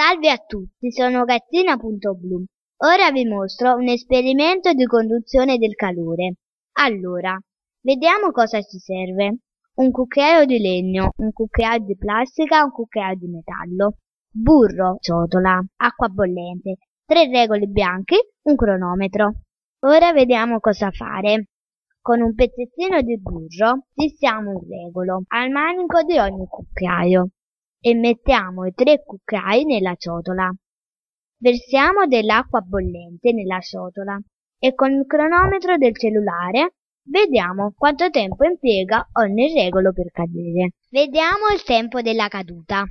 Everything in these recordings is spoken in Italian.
Salve a tutti, sono Gazzina.blu. Ora vi mostro un esperimento di conduzione del calore. Allora, vediamo cosa ci serve. Un cucchiaio di legno, un cucchiaio di plastica, un cucchiaio di metallo, burro, ciotola, acqua bollente, tre regole bianche, un cronometro. Ora vediamo cosa fare. Con un pezzettino di burro fissiamo un regolo al manico di ogni cucchiaio e mettiamo i tre cucchiai nella ciotola. Versiamo dell'acqua bollente nella ciotola e con il cronometro del cellulare vediamo quanto tempo impiega ogni regolo per cadere. Vediamo il tempo della caduta.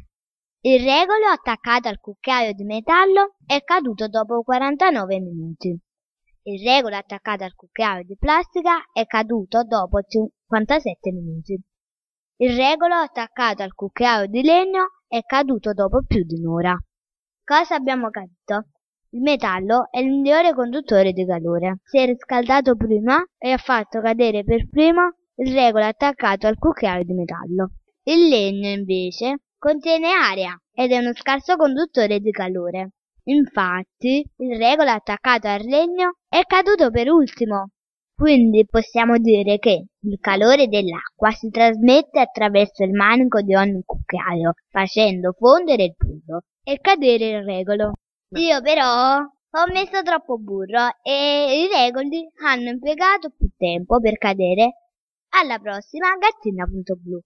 Il regolo attaccato al cucchiaio di metallo è caduto dopo 49 minuti. Il regolo attaccato al cucchiaio di plastica è caduto dopo 57 minuti. Il regolo attaccato al cucchiaio di legno è caduto dopo più di un'ora. Cosa abbiamo capito? Il metallo è il migliore conduttore di calore. Si è riscaldato prima e ha fatto cadere per prima il regolo attaccato al cucchiaio di metallo. Il legno, invece, contiene aria ed è uno scarso conduttore di calore. Infatti, il regolo attaccato al legno è caduto per ultimo quindi possiamo dire che il calore dell'acqua si trasmette attraverso il manico di ogni cucchiaio, facendo fondere il burro e cadere il regolo. Io però ho messo troppo burro e i regoli hanno impiegato più tempo per cadere. Alla prossima, gattina.blu.